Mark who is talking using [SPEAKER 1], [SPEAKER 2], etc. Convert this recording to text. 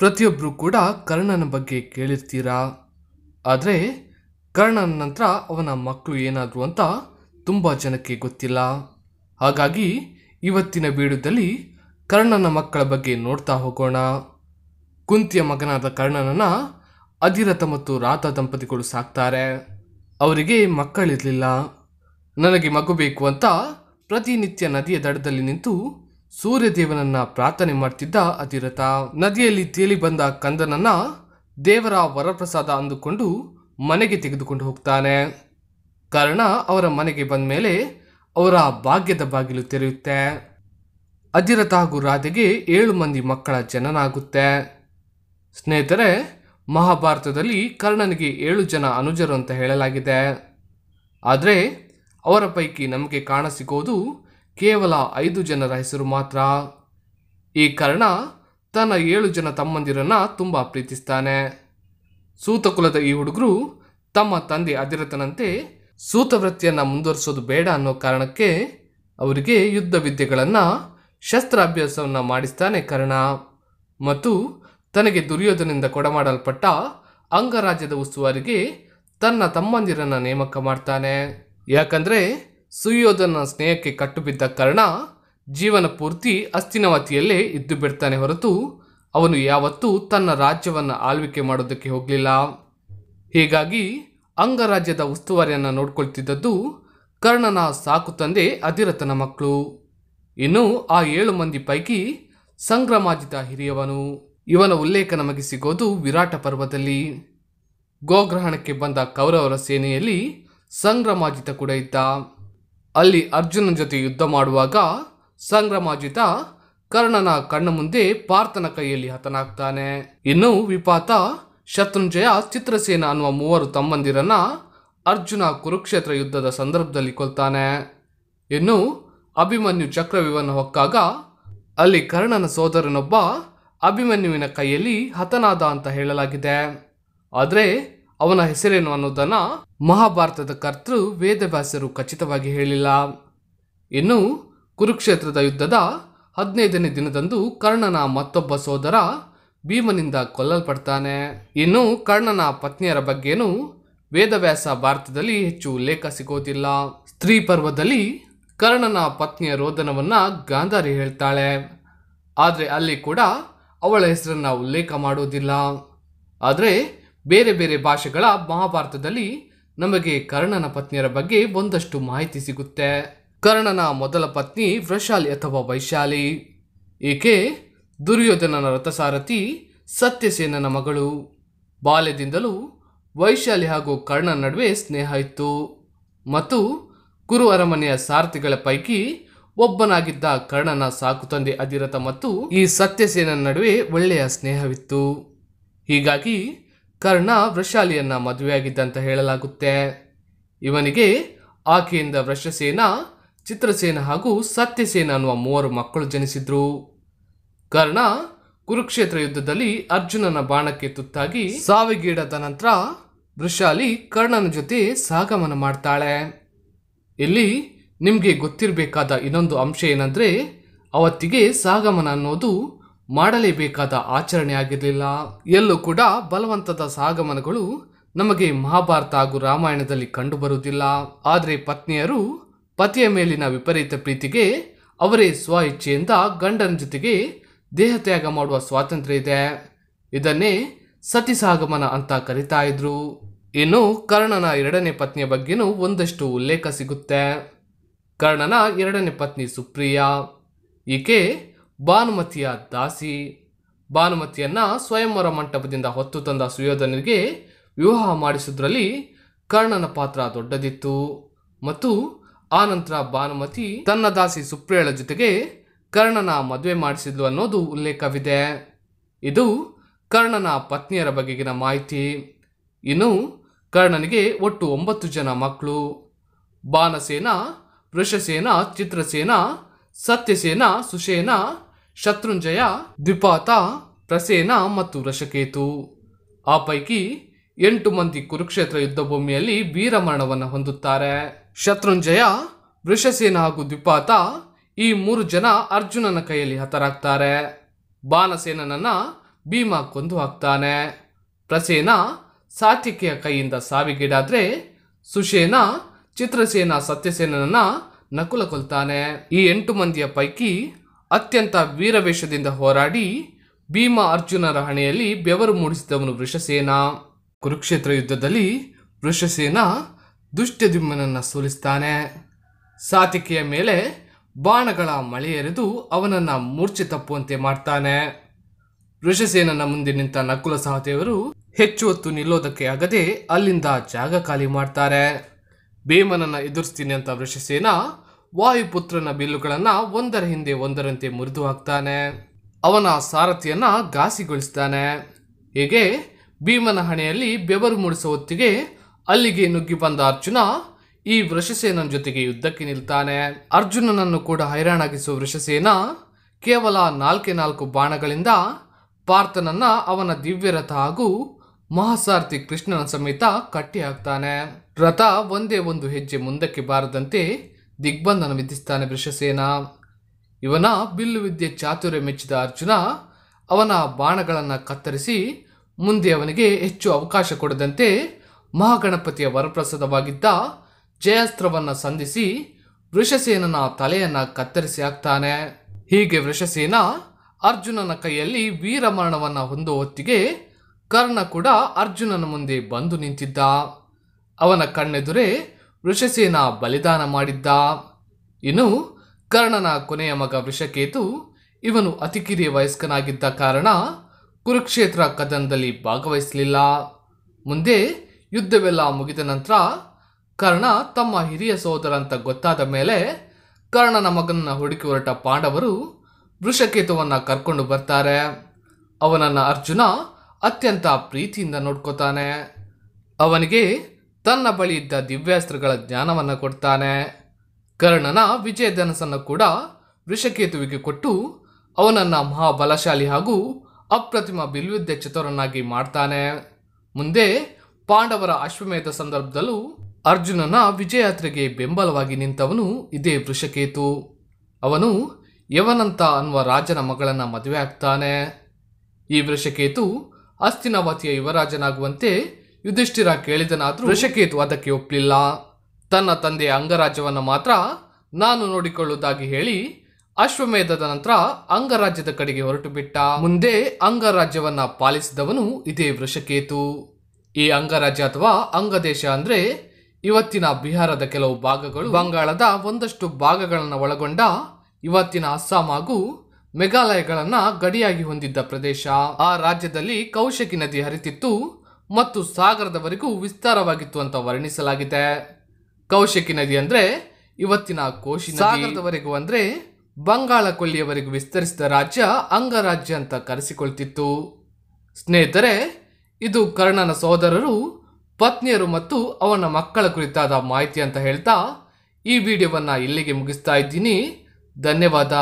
[SPEAKER 1] ಪ್ರತಿಯೊಬ್ಬರೂ ಕೂಡ ಕರ್ಣನ ಬಗ್ಗೆ ಕೇಳಿರ್ತೀರಾ ಆದರೆ ಕರ್ಣನ ನಂತರ ಅವನ ಮಕ್ಕಳು ಏನಾದರು ಅಂತ ತುಂಬ ಜನಕ್ಕೆ ಗೊತ್ತಿಲ್ಲ ಹಾಗಾಗಿ ಇವತ್ತಿನ ಬೀಡದಲ್ಲಿ ಕರ್ಣನ ಮಕ್ಕಳ ಬಗ್ಗೆ ನೋಡ್ತಾ ಹೋಗೋಣ ಕುಂತಿಯ ಮಗನಾದ ಕರ್ಣನನ್ನು ಅಧಿರಥ ಮತ್ತು ರಾತ ದಂಪತಿಗಳು ಸಾಕ್ತಾರೆ ಅವರಿಗೆ ಮಕ್ಕಳಿರಲಿಲ್ಲ ನನಗೆ ಮಗು ಬೇಕು ಅಂತ ಪ್ರತಿನಿತ್ಯ ನದಿಯ ದಡದಲ್ಲಿ ನಿಂತು ಸೂರ್ಯದೇವನನ್ನ ಪ್ರಾರ್ಥನೆ ಮಾಡ್ತಿದ್ದ ಅತಿರಥ ನದಿಯಲ್ಲಿ ತೇಲಿ ಬಂದ ಕಂದನನ್ನ ದೇವರ ವರಪ್ರಸಾದ ಅಂದುಕೊಂಡು ಮನೆಗೆ ತೆಗೆದುಕೊಂಡು ಹೋಗ್ತಾನೆ ಕರ್ಣ ಅವರ ಮನೆಗೆ ಬಂದ ಮೇಲೆ ಅವರ ಭಾಗ್ಯದ ಬಾಗಿಲು ತೆರೆಯುತ್ತೆ ಅಧಿರಥ ಹಾಗೂ ರಾಧೆಗೆ ಏಳು ಮಂದಿ ಮಕ್ಕಳ ಜನನ ಆಗುತ್ತೆ ಸ್ನೇಹಿತರೆ ಮಹಾಭಾರತದಲ್ಲಿ ಕರ್ಣನಿಗೆ ಏಳು ಜನ ಅನುಜರು ಅಂತ ಹೇಳಲಾಗಿದೆ ಆದರೆ ಅವರ ಪೈಕಿ ನಮಗೆ ಕಾಣಸಿಗೋದು ಕೇವಲ ಐದು ಜನರ ಹೆಸರು ಮಾತ್ರ ಈ ಕರ್ಣ ತನ್ನ ಏಳು ಜನ ತಮ್ಮಂದಿರನ್ನ ತುಂಬ ಪ್ರೀತಿಸ್ತಾನೆ ಸೂತಕುಲದ ಈ ಹುಡುಗರು ತಮ್ಮ ತಂದೆ ಅಧಿರತನಂತೆ ಸೂತವೃತ್ತಿಯನ್ನು ಮುಂದುವರಿಸೋದು ಬೇಡ ಅನ್ನೋ ಕಾರಣಕ್ಕೆ ಅವರಿಗೆ ಯುದ್ಧ ವಿದ್ಯೆಗಳನ್ನು ಶಸ್ತ್ರಾಭ್ಯಾಸವನ್ನು ಮಾಡಿಸ್ತಾನೆ ಕರ್ಣ ಮತ್ತು ತನಗೆ ದುರ್ಯೋಧನಿಂದ ಕೊಡಮಾಡಲ್ಪಟ್ಟ ಅಂಗರಾಜ್ಯದ ಉಸ್ತುವಾರಿಗೆ ತನ್ನ ತಮ್ಮಂದಿರನ್ನು ನೇಮಕ ಮಾಡ್ತಾನೆ ಯಾಕಂದರೆ ಸುಯೋಧನ ಸ್ನೇಹಕ್ಕೆ ಕಟ್ಟುಬಿದ್ದ ಕರ್ಣ ಜೀವನ ಪೂರ್ತಿ ಅಸ್ತಿನವತಿಯಲ್ಲೇ ಇದ್ದು ಬಿಡ್ತಾನೆ ಹೊರತು ಅವನು ಯಾವತ್ತೂ ತನ್ನ ರಾಜ್ಯವನ್ನು ಆಳ್ವಿಕೆ ಮಾಡೋದಕ್ಕೆ ಹೋಗಲಿಲ್ಲ ಹೀಗಾಗಿ ಅಂಗರಾಜ್ಯದ ಉಸ್ತುವಾರಿಯನ್ನು ನೋಡ್ಕೊಳ್ತಿದ್ದದ್ದು ಕರ್ಣನ ಸಾಕು ತಂದೆ ಅಧಿರಥನ ಮಕ್ಕಳು ಇನ್ನು ಆ ಏಳು ಮಂದಿ ಪೈಕಿ ಸಂಗ್ರಮಾಜಿತ ಹಿರಿಯವನು ಇವನ ಉಲ್ಲೇಖ ನಮಗೆ ಸಿಗೋದು ವಿರಾಟ ಪರ್ವದಲ್ಲಿ ಗೋಗ್ರಹಣಕ್ಕೆ ಬಂದ ಕೌರವರ ಸೇನೆಯಲ್ಲಿ ಸಂಗ್ರಮಾಜಿತ ಕೂಡ ಇದ್ದ ಅಲ್ಲಿ ಅರ್ಜುನನ ಜೊತೆ ಯುದ್ಧ ಮಾಡುವಾಗ ಸಂಗ್ರಮಾಜಿತ ಕರ್ಣನ ಕಣ್ಣ ಮುಂದೆ ಪಾರ್ಥನ ಕೈಯಲ್ಲಿ ಹತನಾಗ್ತಾನೆ ಇನ್ನು ವಿಪಾತ ಶತ್ರುಂಜಯ ಚಿತ್ರಸೇನ ಅನ್ನುವ ಮೂವರು ತಮ್ಮಂದಿರನ್ನ ಅರ್ಜುನ ಕುರುಕ್ಷೇತ್ರ ಯುದ್ಧದ ಸಂದರ್ಭದಲ್ಲಿ ಕೊಲ್ತಾನೆ ಇನ್ನು ಅಭಿಮನ್ಯು ಚಕ್ರವ್ಯೂಹವನ್ನು ಹೊಕ್ಕಾಗ ಅಲ್ಲಿ ಕರ್ಣನ ಸೋದರನೊಬ್ಬ ಅಭಿಮನ್ಯುವಿನ ಕೈಯಲ್ಲಿ ಹತನಾದ ಅಂತ ಹೇಳಲಾಗಿದೆ ಆದರೆ ಅವನ ಹೆಸರೇನು ಅನ್ನೋದನ್ನ ಮಹಾಭಾರತದ ಕರ್ತೃ ವೇದವ್ಯಾಸರು ಖಚಿತವಾಗಿ ಹೇಳಿಲ್ಲ ಇನ್ನು ಕುರುಕ್ಷೇತ್ರದ ಯುದ್ಧದ ಹದಿನೈದನೇ ದಿನದಂದು ಕರ್ಣನ ಮತ್ತೊಬ್ಬ ಸೋದರ ಭೀಮನಿಂದ ಕೊಲ್ಲಲ್ಪಡ್ತಾನೆ ಇನ್ನು ಕರ್ಣನ ಪತ್ನಿಯರ ಬಗ್ಗೆನು ವೇದವ್ಯಾಸ ಭಾರತದಲ್ಲಿ ಹೆಚ್ಚು ಉಲ್ಲೇಖ ಸಿಗೋದಿಲ್ಲ ಸ್ತ್ರೀ ಪರ್ವದಲ್ಲಿ ಕರ್ಣನ ಪತ್ನಿಯ ರೋದನವನ್ನ ಗಾಂಧಾರಿ ಹೇಳ್ತಾಳೆ ಆದರೆ ಅಲ್ಲಿ ಕೂಡ ಅವಳ ಹೆಸರನ್ನ ಉಲ್ಲೇಖ ಮಾಡೋದಿಲ್ಲ ಆದರೆ ಬೇರೆ ಬೇರೆ ಭಾಷೆಗಳ ಮಹಾಭಾರತದಲ್ಲಿ ನಮಗೆ ಕರ್ಣನ ಪತ್ನಿಯರ ಬಗ್ಗೆ ಒಂದಷ್ಟು ಮಾಹಿತಿ ಸಿಗುತ್ತೆ ಕರ್ಣನ ಮೊದಲ ಪತ್ನಿ ವೃಶಾಲಿ ಅಥವಾ ವೈಶಾಲಿ ಏಕೆ ದುರ್ಯೋಧನನ ರಥಸಾರಥಿ ಸತ್ಯಸೇನನ ಮಗಳು ಬಾಲ್ಯದಿಂದಲೂ ವೈಶಾಲಿ ಹಾಗೂ ಕರ್ಣನ ನಡುವೆ ಸ್ನೇಹ ಇತ್ತು ಮತ್ತು ಕುರು ಅರಮನೆಯ ಸಾರಥಿಗಳ ಪೈಕಿ ಒಬ್ಬನಾಗಿದ್ದ ಕರ್ಣನ ಸಾಕು ತಂದೆ ಅಧಿರಥ ಮತ್ತು ಈ ಸತ್ಯಸೇನನ ನಡುವೆ ಒಳ್ಳೆಯ ಸ್ನೇಹವಿತ್ತು ಹೀಗಾಗಿ ಕರ್ಣ ವೃಷಾಲಿಯನ್ನ ಅಂತ ಹೇಳಲಾಗುತ್ತೆ ಇವನಿಗೆ ಆಕೆಯಿಂದ ವೃಷಸೇನ ಚಿತ್ರಸೇನ ಹಾಗೂ ಸತ್ಯಸೇನ ಅನ್ನುವ ಮೂವರು ಮಕ್ಕಳು ಜನಿಸಿದ್ರು ಕರ್ಣ ಕುರುಕ್ಷೇತ್ರ ಯುದ್ಧದಲ್ಲಿ ಅರ್ಜುನನ ಬಾಣಕ್ಕೆ ತುತ್ತಾಗಿ ಸಾವಿಗೀಡಾದ ನಂತರ ವೃಷಾಲಿ ಕರ್ಣನ ಜೊತೆ ಸಾಗಮನ ಮಾಡ್ತಾಳೆ ಇಲ್ಲಿ ನಿಮಗೆ ಗೊತ್ತಿರಬೇಕಾದ ಇನ್ನೊಂದು ಅಂಶ ಏನಂದರೆ ಅವತ್ತಿಗೆ ಸಾಗಮನ ಅನ್ನೋದು ಮಾಡಲೇಬೇಕಾದ ಆಚರಣೆ ಆಗಿರಲಿಲ್ಲ ಎಲ್ಲೂ ಕೂಡ ಬಲವಂತದ ಸಾಗಮನಗಳು ನಮಗೆ ಮಹಾಭಾರತ ಹಾಗೂ ರಾಮಾಯಣದಲ್ಲಿ ಕಂಡುಬರುವುದಿಲ್ಲ ಆದರೆ ಪತ್ನಿಯರು ಪತಿಯ ಮೇಲಿನ ವಿಪರೀತ ಪ್ರೀತಿಗೆ ಅವರೇ ಸ್ವ ಇಚ್ಛೆಯಿಂದ ಗಂಡನ ಜೊತೆಗೆ ದೇಹ ತ್ಯಾಗ ಮಾಡುವ ಸ್ವಾತಂತ್ರ್ಯ ಇದೆ ಇದನ್ನೇ ಸತಿಸಾಗಮನ ಅಂತ ಕರಿತಾ ಇದ್ರು ಇನ್ನು ಕರ್ಣನ ಎರಡನೇ ಪತ್ನಿಯ ಬಗ್ಗೆನೂ ಒಂದಷ್ಟು ಉಲ್ಲೇಖ ಸಿಗುತ್ತೆ ಕರ್ಣನ ಎರಡನೇ ಪತ್ನಿ ಸುಪ್ರಿಯಾ ಈಕೆ ಭಾನುಮತಿಯ ದಾಸಿ ಭಾನುಮತಿಯನ್ನು ಸ್ವಯಂವರ ಮಂಟಪದಿಂದ ಹೊತ್ತು ತಂದ ಸುಯೋಧನಿಗೆ ವಿವಾಹ ಮಾಡಿಸಿದ್ರಲ್ಲಿ ಕರ್ಣನ ಪಾತ್ರ ದೊಡ್ಡದಿತ್ತು ಮತ್ತು ಆನಂತರ ಭಾನುಮತಿ ತನ್ನ ದಾಸಿ ಸುಪ್ರಿಯಳ ಜೊತೆಗೆ ಕರ್ಣನ ಮದುವೆ ಮಾಡಿಸಿದ್ಲು ಅನ್ನೋದು ಉಲ್ಲೇಖವಿದೆ ಇದು ಕರ್ಣನ ಪತ್ನಿಯರ ಬಗೆಗಿನ ಮಾಹಿತಿ ಇನ್ನು ಕರ್ಣನಿಗೆ ಒಟ್ಟು ಒಂಬತ್ತು ಜನ ಮಕ್ಕಳು ಬಾನಸೇನ ವೃಷಸೇನ ಚಿತ್ರಸೇನ ಸತ್ಯಸೇನ ಸುಷೇನ ಶತ್ರುಂಜಯ ದ್ವಿಪಾತ ಪ್ರಸೇನ ಮತ್ತು ರಶಕೇತು ಆ ಪೈಕಿ ಎಂಟು ಮಂದಿ ಕುರುಕ್ಷೇತ್ರ ಯುದ್ಧ ಭೂಮಿಯಲ್ಲಿ ವೀರಮರಣವನ್ನು ಹೊಂದುತ್ತಾರೆ ಶತ್ರುಂಜಯ ವೃಷಸೇನ ಹಾಗೂ ದ್ವಿಪಾತ ಈ ಮೂರು ಜನ ಅರ್ಜುನನ ಕೈಯಲ್ಲಿ ಹತರಾಗ್ತಾರೆ ಬಾನಸೇನನ್ನ ಭೀಮ ಕೊಂದು ಹಾಕ್ತಾನೆ ಪ್ರಸೇನ ಸಾತ್ವಿಕೆಯ ಕೈಯಿಂದ ಸಾವಿಗೀಡಾದ್ರೆ ಸುಷೇನ ಚಿತ್ರಸೇನ ನಕುಲ ಕೊಲ್ತಾನೆ ಈ ಎಂಟು ಮಂದಿಯ ಪೈಕಿ ಅತ್ಯಂತ ವೀರವೇಷದಿಂದ ಹೋರಾಡಿ ಭೀಮ ಅರ್ಜುನರ ಹಣೆಯಲ್ಲಿ ಬೆವರು ಮೂಡಿಸಿದವನು ವೃಷಸೇನ ಕುರುಕ್ಷೇತ್ರ ಯುದ್ಧದಲ್ಲಿ ವೃಷಸೇನ ದುಷ್ಟದಿಮ್ಮನನ್ನು ಸೋಲಿಸ್ತಾನೆ ಸಾತಿಕೆಯ ಮೇಲೆ ಬಾಣಗಳ ಮಳೆ ಎರೆದು ಅವನನ್ನು ಮೂರ್ಛೆ ತಪ್ಪುವಂತೆ ಮಾಡ್ತಾನೆ ವೃಷಸೇನನ ಮುಂದೆ ನಿಂತ ನಕುಲ ಸಹದೇವರು ಹೆಚ್ಚು ಹೊತ್ತು ನಿಲ್ಲೋದಕ್ಕೆ ಆಗದೆ ಅಲ್ಲಿಂದ ಜಾಗ ಖಾಲಿ ಮಾಡ್ತಾರೆ ಭೀಮನನ್ನು ಎದುರಿಸ್ತೀನಿ ಅಂತ ವೃಷಸೇನ ವಾಯುಪುತ್ರನ ಬಿಲ್ಲುಗಳನ್ನು ಒಂದರ ಹಿಂದೆ ಒಂದರಂತೆ ಮುರಿದು ಹಾಕ್ತಾನೆ ಅವನ ಸಾರಥಿಯನ್ನ ಘಾಸಿಗೊಳಿಸ್ತಾನೆ ಹೀಗೆ ಭೀಮನ ಹಣೆಯಲ್ಲಿ ಬೆವರು ಮೂಡಿಸುವ ಹೊತ್ತಿಗೆ ಅಲ್ಲಿಗೆ ನುಗ್ಗಿ ಬಂದ ಅರ್ಜುನ ಈ ವೃಷಸೇನನ ಜೊತೆಗೆ ಯುದ್ಧಕ್ಕೆ ನಿಲ್ತಾನೆ ಅರ್ಜುನನನ್ನು ಕೂಡ ಹೈರಾಣಾಗಿಸುವ ವೃಷಸೇನ ಕೇವಲ ನಾಲ್ಕೇ ನಾಲ್ಕು ಬಾಣಗಳಿಂದ ಪಾರ್ಥನನ್ನ ಅವನ ದಿವ್ಯ ರಥ ಹಾಗೂ ಮಹಾಸಾರಥಿ ಕೃಷ್ಣನ ಸಮೇತ ಕಟ್ಟಿ ಹಾಕ್ತಾನೆ ರಥ ಒಂದೇ ಒಂದು ಹೆಜ್ಜೆ ಮುಂದಕ್ಕೆ ಬಾರದಂತೆ ದಿಗ್ಬಂಧನ ವಿಧಿಸ್ತಾನೆ ವೃಷಸೇನ ಇವನ ಬಿಲ್ಲು ವಿದ್ಯೆ ಚಾತುರ್ಯ ಮೆಚ್ಚಿದ ಅರ್ಜುನ ಅವನ ಬಾಣಗಳನ್ನು ಕತ್ತರಿಸಿ ಮುಂದೆ ಅವನಿಗೆ ಹೆಚ್ಚು ಅವಕಾಶ ಕೊಡದಂತೆ ಮಹಾಗಣಪತಿಯ ವರಪ್ರಸಾದವಾಗಿದ್ದ ಜಯಾಸ್ತ್ರವನ್ನು ಸಂಧಿಸಿ ವೃಷಸೇನನ ತಲೆಯನ್ನು ಕತ್ತರಿಸಿ ಹಾಕ್ತಾನೆ ಹೀಗೆ ವೃಷಸೇನ ಅರ್ಜುನನ ಕೈಯಲ್ಲಿ ವೀರಮರಣವನ್ನು ಹೊಂದೋ ಹೊತ್ತಿಗೆ ಕರ್ಣ ಕೂಡ ಅರ್ಜುನನ ಮುಂದೆ ಬಂದು ನಿಂತಿದ್ದ ಅವನ ಕಣ್ಣೆದುರೇ ವೃಷಸೇನ ಬಲಿದಾನ ಮಾಡಿದ್ದ ಇನ್ನು ಕರ್ಣನ ಕೊನೆಯ ಮಗ ವೃಷಕೇತು ಇವನು ಅತಿ ಕಿರಿಯ ವಯಸ್ಕನಾಗಿದ್ದ ಕಾರಣ ಕುರುಕ್ಷೇತ್ರ ಕದನದಲ್ಲಿ ಭಾಗವಹಿಸಲಿಲ್ಲ ಮುಂದೆ ಯುದ್ಧವೆಲ್ಲ ಮುಗಿದ ನಂತರ ಕರ್ಣ ತಮ್ಮ ಹಿರಿಯ ಸೋದರ ಅಂತ ಗೊತ್ತಾದ ಮೇಲೆ ಕರ್ಣನ ಮಗನನ್ನು ಹುಡುಕಿ ಹೊರಟ ಪಾಂಡವರು ವೃಷಕೇತುವನ್ನು ಕರ್ಕೊಂಡು ಬರ್ತಾರೆ ಅವನನ್ನು ಅರ್ಜುನ ಅತ್ಯಂತ ಪ್ರೀತಿಯಿಂದ ನೋಡ್ಕೋತಾನೆ ಅವನಿಗೆ ತನ್ನ ಬಳಿ ಇದ್ದ ದಿವ್ಯಾಸ್ತ್ರಗಳ ಜ್ಞಾನವನ್ನು ಕೊಡ್ತಾನೆ ಕರ್ಣನ ವಿಜಯಧನಸನ್ನು ಕೂಡ ವೃಷಕೇತುವಿಗೆ ಕೊಟ್ಟು ಅವನನ್ನು ಮಹಾಬಲಶಾಲಿ ಹಾಗೂ ಅಪ್ರತಿಮ ಬಿಲ್ವಿದ್ಯ ಚತುರನಾಗಿ ಮಾಡ್ತಾನೆ ಮುಂದೆ ಪಾಂಡವರ ಅಶ್ವಮೇಧ ಸಂದರ್ಭದಲ್ಲೂ ಅರ್ಜುನನ ವಿಜಯಾತ್ರೆಗೆ ಬೆಂಬಲವಾಗಿ ನಿಂತವನು ಇದೇ ವೃಷಕೇತು ಅವನು ಯವನಂತ ಅನ್ನುವ ರಾಜನ ಮಗಳನ್ನು ಮದುವೆ ಆಗ್ತಾನೆ ಈ ವೃಷಕೇತು ಅಸ್ತಿನವತಿಯ ಯುವರಾಜನಾಗುವಂತೆ ಯುಧಿಷ್ಠಿರ ಕೇಳಿದನಾದ್ರೂ ವೃಷಕೇತು ಅದಕ್ಕೆ ಒಪ್ಪಲಿಲ್ಲ ತನ್ನ ತಂದೆಯ ಅಂಗರಾಜ್ಯವನ್ನು ಮಾತ್ರ ನಾನು ನೋಡಿಕೊಳ್ಳುವುದಾಗಿ ಹೇಳಿ ಅಶ್ವಮೇಧದ ನಂತರ ಅಂಗರಾಜ್ಯದ ಕಡೆಗೆ ಹೊರಟು ಬಿಟ್ಟ ಮುಂದೆ ಅಂಗರಾಜ್ಯವನ್ನ ಪಾಲಿಸಿದವನು ಇದೇ ವೃಷಕೇತು ಈ ಅಂಗರಾಜ್ಯ ಅಥವಾ ಅಂಗದೇಶ ಅಂದ್ರೆ ಇವತ್ತಿನ ಬಿಹಾರದ ಕೆಲವು ಭಾಗಗಳು ಬಂಗಾಳದ ಒಂದಷ್ಟು ಭಾಗಗಳನ್ನು ಒಳಗೊಂಡ ಇವತ್ತಿನ ಅಸ್ಸಾಂ ಹಾಗೂ ಮೇಘಾಲಯಗಳನ್ನ ಗಡಿಯಾಗಿ ಹೊಂದಿದ್ದ ಪ್ರದೇಶ ಆ ರಾಜ್ಯದಲ್ಲಿ ಕೌಶಕಿ ನದಿ ಹರಿತಿತ್ತು ಮತ್ತು ಸಾಗರದವರೆಗೂ ವಿಸ್ತಾರವಾಗಿತ್ತು ಅಂತ ವರ್ಣಿಸಲಾಗಿದೆ ಕೌಶಿಕಿ ನದಿ ಅಂದರೆ ಇವತ್ತಿನ ಕೋಶಿ ಸಾಗರದವರೆಗೂ ಅಂದರೆ ಬಂಗಾಳ ಕೊಲ್ಲಿಯವರೆಗೂ ವಿಸ್ತರಿಸಿದ ರಾಜ್ಯ ಅಂಗರಾಜ್ಯ ಅಂತ ಕರೆಸಿಕೊಳ್ತಿತ್ತು ಸ್ನೇಹಿತರೆ ಇದು ಕರ್ಣನ ಸಹೋದರರು ಪತ್ನಿಯರು ಮತ್ತು ಅವನ ಮಕ್ಕಳ ಕುರಿತಾದ ಮಾಹಿತಿ ಅಂತ ಹೇಳ್ತಾ ಈ ವಿಡಿಯೋವನ್ನು ಇಲ್ಲಿಗೆ ಮುಗಿಸ್ತಾ ಇದ್ದೀನಿ ಧನ್ಯವಾದ